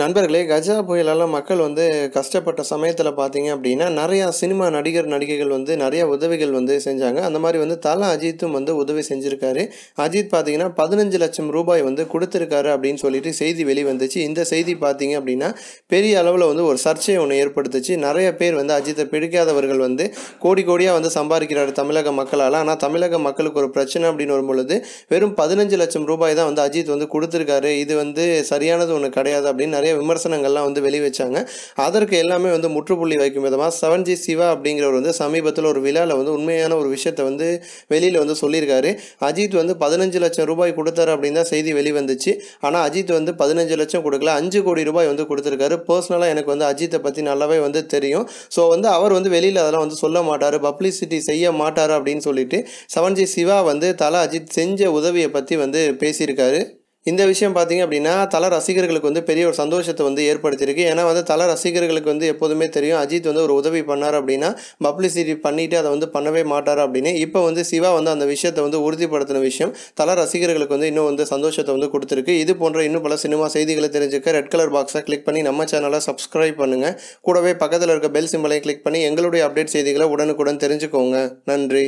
நண்பர்களே கஜா புயலால் மக்கள் வந்து கஷ்டப்பட்ட சமயத்தில் பார்த்தீங்க அப்படின்னா நிறையா சினிமா நடிகர் நடிகைகள் வந்து நிறையா உதவிகள் வந்து செஞ்சாங்க அந்த மாதிரி வந்து தலா அஜித்தும் வந்து உதவி செஞ்சுருக்காரு அஜித் பார்த்தீங்கன்னா பதினஞ்சு லட்சம் ரூபாய் வந்து கொடுத்துருக்காரு அப்படின்னு சொல்லிட்டு செய்தி வெளிவந்துச்சு இந்த செய்தி பார்த்தீங்க அப்படின்னா பெரிய அளவில் வந்து ஒரு சர்ச்சையை ஒன்று ஏற்படுத்துச்சு நிறைய பேர் வந்து அஜித்தை பிடிக்காதவர்கள் வந்து கோடி கோடியாக வந்து சம்பாதிக்கிறாரு தமிழக மக்களால் ஆனால் தமிழக மக்களுக்கு ஒரு பிரச்சனை அப்படின்னு வரும்பொழுது பொழுது வெறும் பதினஞ்சு லட்சம் ரூபாய் தான் வந்து அஜித் வந்து கொடுத்துருக்காரு இது வந்து சரியானது ஒன்று கிடையாது அப்படின்னு நிறைய விமர்சனங்கள்லாம் வந்து வெளி வச்சாங்க அதற்கு எல்லாமே வந்து முற்றுப்புள்ளி வைக்கும் விதமாக செவன் ஜி சிவா அப்படிங்கிறவர் வந்து சமீபத்தில் ஒரு விழாவில் வந்து உண்மையான ஒரு விஷயத்தை வந்து வெளியில் வந்து சொல்லியிருக்காரு அஜித் வந்து பதினஞ்சு லட்சம் ரூபாய் கொடுத்தார் அப்படின்னு தான் செய்தி வெளிவந்துச்சு ஆனால் அஜித் வந்து பதினஞ்சு லட்சம் கொடுக்கல அஞ்சு கோடி ரூபாய் வந்து கொடுத்துருக்காரு பர்சனலாக எனக்கு வந்து அஜித்தை பற்றி நல்லாவே வந்து தெரியும் ஸோ வந்து அவர் வந்து வெளியில் அதெல்லாம் வந்து சொல்ல மாட்டார் பப்ளிசிட்டி செய்ய மாட்டார் அப்படின்னு சொல்லிட்டு செவன் ஜி சிவா வந்து தலா அஜித் செஞ்ச உதவியை பற்றி வந்து பேசியிருக்காரு இந்த விஷயம் பார்த்தீங்க அப்படின்னா தல ரசிகர்களுக்கு வந்து பெரிய ஒரு சந்தோஷத்தை வந்து ஏற்படுத்தியிருக்கு ஏன்னா வந்து தல ரசிகர்களுக்கு வந்து எப்போதுமே தெரியும் அஜித் வந்து ஒரு உதவி பண்ணார் அப்படின்னா பப்ளிசிட்டி பண்ணிவிட்டு அதை வந்து பண்ணவே மாட்டார் அப்படின்னு இப்போ வந்து சிவா வந்து அந்த விஷயத்தை வந்து உறுதிப்படுத்தின விஷயம் தல ரசிகர்களுக்கு வந்து இன்னும் வந்து சந்தோஷத்தை வந்து கொடுத்துருக்கு இது போன்ற இன்னும் பல சினிமா செய்திகளை தெரிஞ்சுக்க ரெட் கலர் பாக்ஸை கிளிக் பண்ணி நம்ம சேனலை சப்ஸ்கிரைப் பண்ணுங்கள் கூடவே பக்கத்தில் இருக்க பெல் சிம்பலையும் கிளிக் பண்ணி எங்களுடைய அப்டேட் செய்திகளை உடனுக்குடன் தெரிஞ்சுக்கோங்க நன்றி